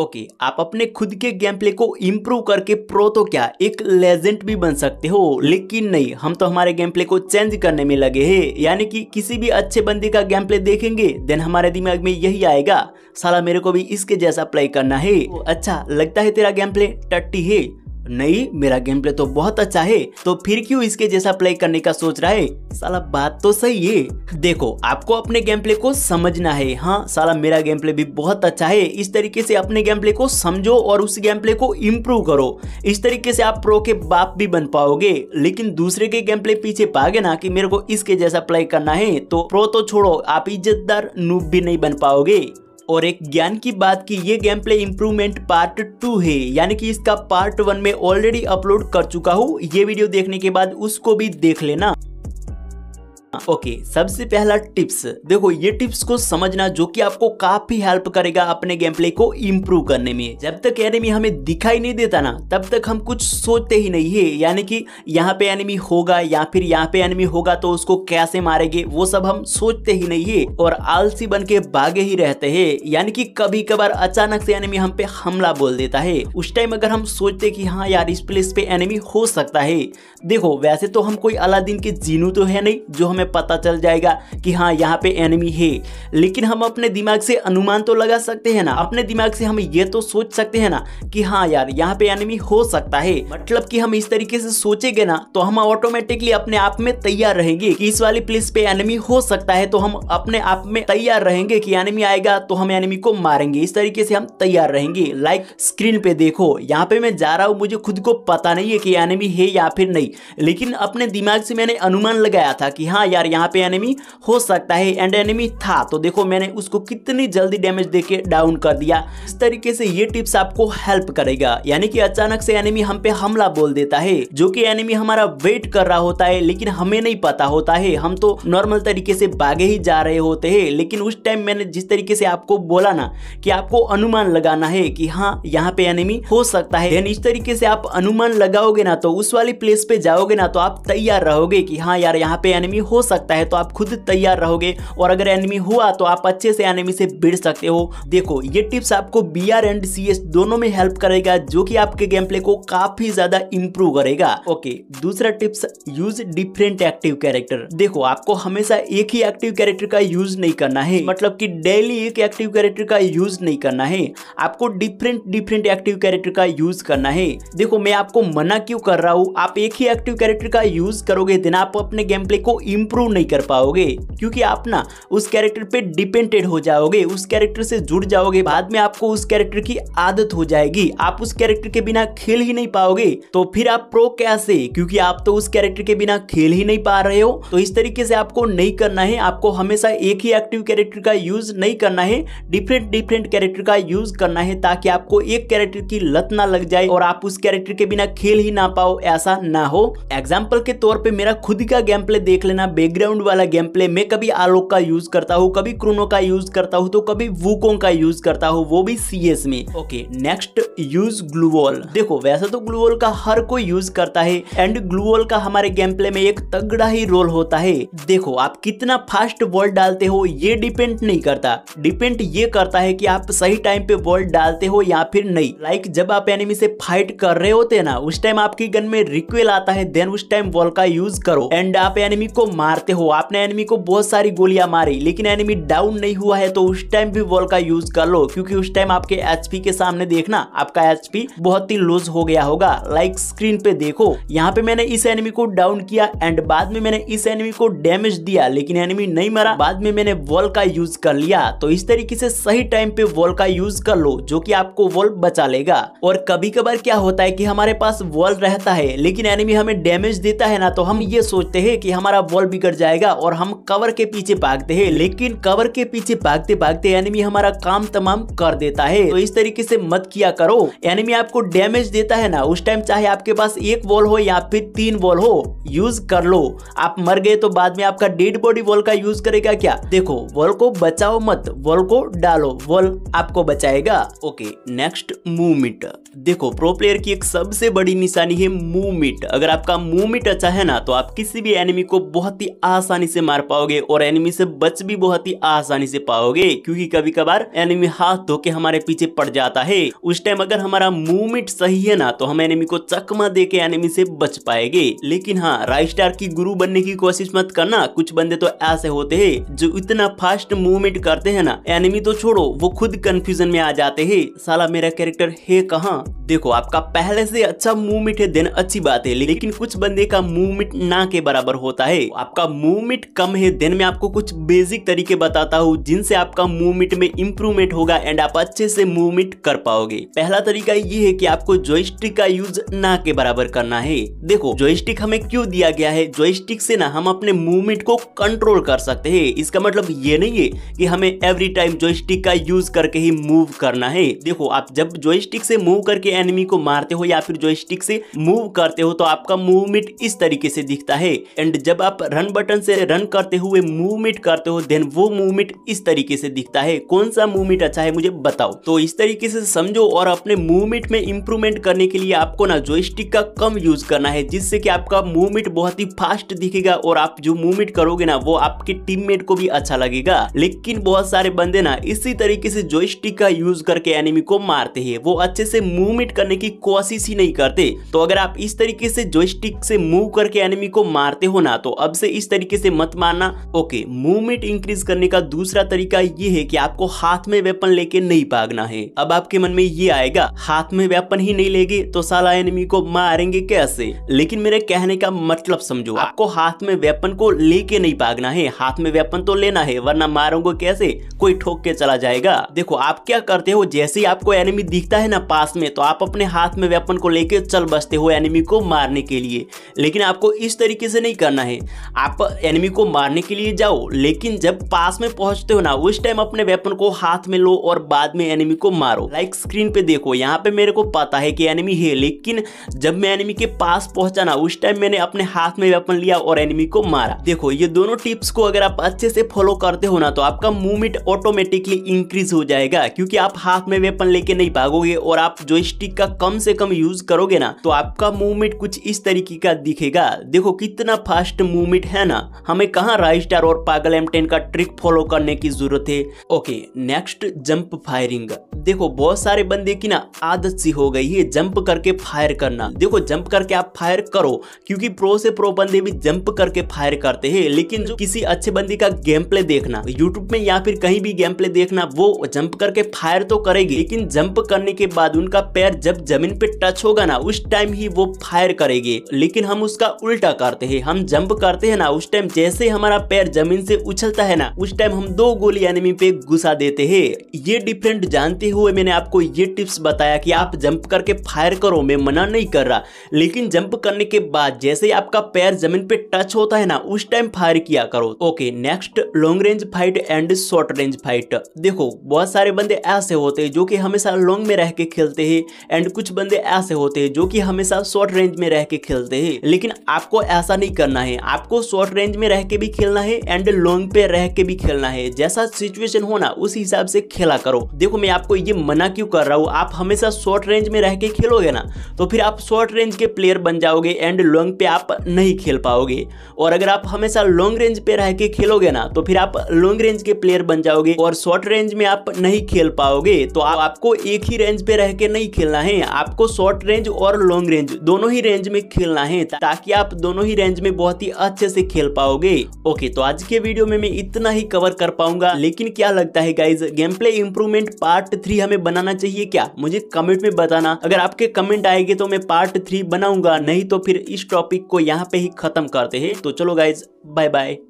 Okay आप अपने खुद के गेम प्ले को इम्प्रूव करके प्रो तो क्या एक लेजेंड भी बन सकते हो लेकिन नहीं हम तो हमारे गेम प्ले को चेंज करने में लगे हैं यानी कि किसी भी अच्छे बंदे का गेम प्ले देखेंगे देन हमारे दिमाग में यही आएगा साला मेरे को भी इसके जैसा प्ले करना है तो अच्छा लगता है तेरा गेम प्ले टट्टी है नहीं मेरा गेम प्ले तो बहुत अच्छा है तो फिर क्यों इसके जैसा प्ले करने का सोच रहा है साला बात तो सही है देखो आपको अपने गेम प्ले को समझना है हाँ साला मेरा गेम प्ले भी बहुत अच्छा है इस तरीके से अपने गेम प्ले को समझो और उस गेम प्ले को इम्प्रूव करो इस तरीके से आप प्रो के बाप भी बन पाओगे लेकिन दूसरे के गेम प्ले पीछे पागे ना की मेरे को इसके जैसा प्ले करना है तो प्रो तो छोड़ो आप इज्जतदार नूब भी नहीं बन पाओगे और एक ज्ञान की बात की ये game play improvement part two है यानी कि इसका पार्ट वन में ऑलरेडी अपलोड कर चुका हूँ ये वीडियो देखने के बाद उसको भी देख लेना ओके सबसे पहला टिप्स देखो ये टिप्स को समझना जो कि आपको काफी हेल्प करेगा अपने गेम प्ले को इम्प्रूव करने में जब तक एनिमी हमें दिखाई नहीं देता ना तब तक हम कुछ सोचते ही नहीं है यानी कि यहाँ पे एनिमी होगा या फिर यहाँ पे एनिमी होगा तो उसको कैसे मारेंगे वो सब हम सोचते ही नहीं है और आलसी बन के भागे ही रहते है यानी की कभी कभार अचानक से एनिमी हम पे हमला बोल देता है उस टाइम अगर हम सोचते की हाँ यार इस प्लेस पे एनिमी हो सकता है देखो वैसे तो हम कोई अला के जीनू तो है नहीं जो हमें पता चल जाएगा कि हाँ यहाँ पे एनिमी है लेकिन हम अपने दिमाग से अनुमान तो लगा सकते हैं ना अपने दिमाग से हम ये तो सोच सकते हैं ना कि हाँ यार यहाँ पे एनिमी हो सकता है मतलब कि हम इस तरीके से सोचेंगे ना तो हम ऑटोमेटिकली अपने आप में तैयार रहेंगे कि इस वाली प्लेस पे एनिमी हो सकता है तो हम अपने आप में तैयार रहेंगे कि एनिमी आएगा तो हम एनिमी को मारेंगे इस तरीके से हम तैयार रहेंगे लाइक स्क्रीन पे देखो यहाँ पे मैं जा रहा हूँ मुझे खुद को पता नहीं है कि एनिमी है या फिर नहीं लेकिन अपने दिमाग से मैंने अनुमान लगाया था कि हाँ यार यार यहाँ पे एनिमी हो सकता है एंड एनिमी था तो देखो मैंने उसको कितनी जल्दी डैमेज देके डाउन कर दिया इस तरीके से ये टिप्स आपको हेल्प करेगा यानी कि अचानक से एनिमी हम पे हमला बोल देता है जो कि एनिमी हमारा वेट कर रहा होता है लेकिन हमें नहीं पता होता है हम तो नॉर्मल तरीके से भागे ही जा रहे होते है लेकिन उस टाइम मैंने जिस तरीके से आपको बोला ना कि आपको अनुमान लगाना है कि हाँ यहाँ पे एनिमी हो सकता है इस तरीके से आप अनुमान लगाओगे ना तो उस वाली प्लेस पे जाओगे ना तो आप तैयार रहोगे कि हाँ यार यहाँ पे एनिमी हो सकता है तो आप खुद तैयार रहोगे और अगर एनिमी हुआ तो आप अच्छे से एनिमी से भिड़ सकते हो देखो ये टिप्स आपको B R and C S दोनों में हेल्प करेगा जो कि आपके गेम प्ले को काफी ज्यादा इम्प्रूव करेगा ओके दूसरा tips use different active character देखो आपको हमेशा एक ही एक्टिव कैरेक्टर का यूज नहीं करना है मतलब की डेली एक एक्टिव कैरेक्टर का यूज नहीं करना है आपको डिफरेंट डिफरेंट एक्टिव कैरेक्टर का यूज करना है देखो मैं आपको मना क्यों कर रहा हूँ आप एक ही एक्टिव कैरेक्टर का यूज करोगे देन आप अपने गेम प्ले को इम्प्रूव इम्प्रूव नहीं कर पाओगे क्योंकि आप ना उस कैरेक्टर पे डिपेंडेड हो जाओगे उस कैरेक्टर से जुड़ जाओगे बाद में आपको उस कैरेक्टर की आदत हो जाएगी आप उस कैरेक्टर के बिना खेल ही नहीं पाओगे तो फिर आप प्रो कैसे क्योंकि आप तो उस कैरेक्टर के बिना खेल ही नहीं पा रहे हो तो इस तरीके से आपको नहीं करना है आपको हमेशा एक ही एक्टिव कैरेक्टर का यूज नहीं करना है डिफरेंट डिफरेंट कैरेक्टर का यूज करना है ताकि आपको एक कैरेक्टर की लत ना लग जाए और आप उस कैरेक्टर के बिना खेल ही ना पाओ ऐसा ना हो एग्जाम्पल के तौर पर मेरा खुद का गेम प्ले देख लेना बेग बैकग्राउंड वाला गेम प्ले में कभी आलोक का यूज करता हूँ कभी क्रोनो का यूज करता हूँ तो कभी वुकोंग का यूज करता हूँ वो भी सी में ओके नेक्स्ट यूज ग्लूवॉल देखो वैसे तो ग्लूवॉल का हर कोई यूज करता है एंड ग्लूवॉल का हमारे गेम प्ले में एक तगड़ा ही रोल होता है देखो आप कितना फास्ट बॉल डालते हो ये डिपेंड नहीं करता डिपेंड ये करता है कि आप सही टाइम पे बॉल डालते हो या फिर नहीं लाइक like जब आप एनिमी से फाइट कर रहे होते ना उस टाइम आपकी गन में रिक्वेल आता है देन उस टाइम बॉल का यूज करो एंड आप एनिमी को मार मारते हो आपने एनिमी को बहुत सारी गोलियां मारी लेकिन एनिमी डाउन नहीं हुआ है तो उस टाइम भी वॉल का यूज कर लो क्योंकि उस टाइम आपके एचपी के सामने देखना आपका एचपी बहुत ही लूज हो गया होगा लाइक स्क्रीन पे देखो यहाँ पे मैंने इस एनिमी को डाउन किया एंड बाद में मैंने इस एनिमी को डैमेज दिया लेकिन एनिमी नहीं मरा बाद में मैंने वॉल का यूज कर लिया तो इस तरीके से सही टाइम पे वॉल का यूज कर लो जो की आपको वॉल बचा लेगा और कभी कभार क्या होता है की हमारे पास वॉल रहता है लेकिन एनिमी हमें डैमेज देता है ना तो हम ये सोचते है की हमारा वॉल बिगड़ कर जाएगा और हम कवर के पीछे भागते हैं लेकिन कवर के पीछे भागते भागते एनिमी हमारा काम तमाम कर देता है तो इस तरीके से मत किया करो एनिमी आपको डैमेज देता है ना उस टाइम चाहे आपके पास एक वॉल हो या फिर तीन वॉल हो यूज कर लो आप मर गए तो बाद में आपका डेड बॉडी वॉल का यूज करेगा क्या देखो वॉल को बचाओ मत वॉल को डालो वॉल आपको बचाएगा ओके नेक्स्ट मूवमेंट देखो प्रो प्लेयर की एक सबसे बड़ी निशानी है मूवमेंट अगर आपका मूवमेंट अच्छा है ना तो आप किसी भी एनिमी को बहुत ही आसानी से मार पाओगे और एनिमी से बच भी बहुत ही आसानी से पाओगे क्योंकि कभी कभार एनिमी हाथ धो के हमारे पीछे पड़ जाता है उस टाइम अगर हमारा मूवमेंट सही है ना तो हम एनिमी को चकमा दे के एनिमी से बच पाएंगे लेकिन हाँ राइट स्टार की गुरु बनने की कोशिश मत करना कुछ बंदे तो ऐसे होते है जो इतना फास्ट मूवमेंट करते है ना एनिमी तो छोड़ो वो खुद कंफ्यूजन में आ जाते है साला मेरा कैरेक्टर है कहाँ देखो आपका पहले से अच्छा मूवमेंट है देन अच्छी बात है लेकिन कुछ बंदे का मूवमेंट ना के बराबर होता है आपका मूवमेंट कम है देन मैं आपको कुछ बेसिक तरीके बताता हूँ जिनसे आपका मूवमेंट में इंप्रूवमेंट होगा एंड आप अच्छे से मूवमेंट कर पाओगे पहला तरीका ये है कि आपको जॉयस्टिक का यूज ना के बराबर करना है देखो जॉयस्टिक हमें क्यों दिया गया है जॉयस्टिक से ना हम अपने मूवमेंट को कंट्रोल कर सकते हैं इसका मतलब ये नहीं है कि हमें एवरी टाइम जॉयस्टिक का यूज करके ही मूव करना है देखो आप जब जॉयस्टिक से मूव करके एनिमी को मारते हो या फिर जॉयस्टिक से मूव करते हो तो आपका मूवमेंट इस तरीके से दिखता है एंड जब आप रन बटन से रन करते हुए मूवमेंट करते हो देन वो मूवमेंट इस तरीके से दिखता है कौन सा मूवमेंट अच्छा है मुझे बताओ तो इस तरीके से समझो और अपने मूवमेंट में इंप्रूवमेंट करने के लिए आपको ना जो का कम यूज करना है जिससे कि आपका मूवमेंट बहुत ही फास्ट दिखेगा और आप जो मूवमेंट करोगे ना वो आपके टीममेट को भी अच्छा लगेगा लेकिन बहुत सारे बंदे ना इसी तरीके से जो का यूज करके एनिमी को मारते हैं वो अच्छे से मूवमेंट करने की कोशिश ही नहीं करते तो अगर आप इस तरीके से जोइस्टिक से मूव करके एनिमी को मारते हो ना तो अब से इस तरीके से मत मारना ओके मूवमेंट इंक्रीज करने का दूसरा तरीका ये है कि आपको हाथ में वेपन लेके नहीं भागना है अब आपके मन में ये आएगा हाथ में वेपन ही नहीं लेगी तो साला एनिमी को मारेंगे कैसे लेकिन मेरे कहने का मतलब समझो हाँ। आपको हाथ में वेपन को लेके नहीं भागना है हाथ में वेपन तो लेना है वरना मारोगे कैसे कोई ठोक के चला जाएगा देखो आप क्या करते हो जैसे ही आपको एनिमी दिखता है ना पास में तो आप अपने हाथ में वेपन को लेके चल बसते हो एनिमी को मारने के लिए लेकिन आपको इस तरीके से नहीं करना है आप आप एनिमी को मारने के लिए जाओ लेकिन जब पास में पहुंचते हो ना उस टाइम अपने वेपन को हाथ में लो और बाद में एनिमी को मारो लाइक स्क्रीन पे देखो यहाँ पे मेरे को पता है कि एनिमी है लेकिन जब मैं एनिमी के पास पहुंचा ना उस टाइम मैंने अपने हाथ में वेपन लिया और एनिमी को मारा देखो ये दोनों टिप्स को अगर आप अच्छे से फॉलो करते हो ना तो आपका मूवमेंट ऑटोमेटिकली इंक्रीज हो जाएगा क्योंकि आप हाथ में वेपन लेके नहीं भागोगे और आप जो स्टिक का कम से कम यूज करोगे ना तो आपका मूवमेंट कुछ इस तरीके का दिखेगा देखो कितना फास्ट मूवमेंट है है ना हमें कहा राइस स्टार और पागल एम टेन का ट्रिक फॉलो करने की जरूरत है ओके नेक्स्ट जंप फायरिंग देखो बहुत सारे बंदे की ना आदत सी हो गई है जंप करके फायर करना देखो जंप करके आप फायर करो क्योंकि प्रो से प्रो बंदे भी जंप करके फायर करते हैं लेकिन जो किसी अच्छे बंदे का गेम प्ले देखना यूट्यूब में या फिर कहीं भी गेम प्ले देखना वो जंप करके फायर तो करेगी लेकिन जंप करने के बाद उनका पैर जब जमीन पे टच होगा ना उस टाइम ही वो फायर करेगी लेकिन हम उसका उल्टा करते हैं हम जंप करते हैं ना उस टाइम जैसे हमारा पैर जमीन से उछलता है ना उस टाइम हम दो गोली एनिमी पे घुसा देते है ये डिफरेंट जानते हुए मैंने आपको ये टिप्स बताया कि आप जंप करके फायर करो मैं मना नहीं कर रहा लेकिन जंप करने के बाद जैसे ही आपका पैर जमीन पे टच होता है ना उस टाइम फायर किया करो okay next long range fight and short range fight देखो बहुत सारे बंदे ऐसे होते हैं जो कि हमेशा लॉन्ग में रह के खेलते है एंड कुछ बंदे ऐसे होते हैं जो कि हमेशा शॉर्ट रेंज में रह के खेलते है लेकिन आपको ऐसा नहीं करना है आपको शॉर्ट रेंज में रह के भी खेलना है एंड लॉन्ग पे रह के भी खेलना है जैसा सिचुएशन हो ना उस हिसाब से खेला करो देखो मैं आपको ये मना क्यों कर रहा हूँ आप हमेशा शॉर्ट रेंज में रह के खेलोगे ना तो फिर आप शॉर्ट रेंज के प्लेयर बन जाओगे एंड लॉन्ग पे आप नहीं खेल पाओगे और अगर आप हमेशा लॉन्ग रेंज पे रह के खेलोगे ना तो फिर आप लॉन्ग रेंज के प्लेयर बन जाओगे और शॉर्ट रेंज में आप नहीं खेल पाओगे तो आप, आपको एक ही रेंज पे रह के नहीं खेलना है आपको शॉर्ट रेंज और लॉन्ग रेंज दोनों ही रेंज में खेलना है ताकि आप दोनों ही रेंज में बहुत ही अच्छे से खेल पाओगे ओके तो आज के वीडियो में मैं इतना ही कवर कर पाऊंगा लेकिन क्या लगता है guys game play improvement part three three हमें बनाना चाहिए क्या मुझे कमेंट में बताना अगर आपके कमेंट आएंगे तो मैं पार्ट थ्री बनाऊंगा नहीं तो फिर इस टॉपिक को यहाँ पे ही खत्म करते हैं तो चलो गाइज बाय बाय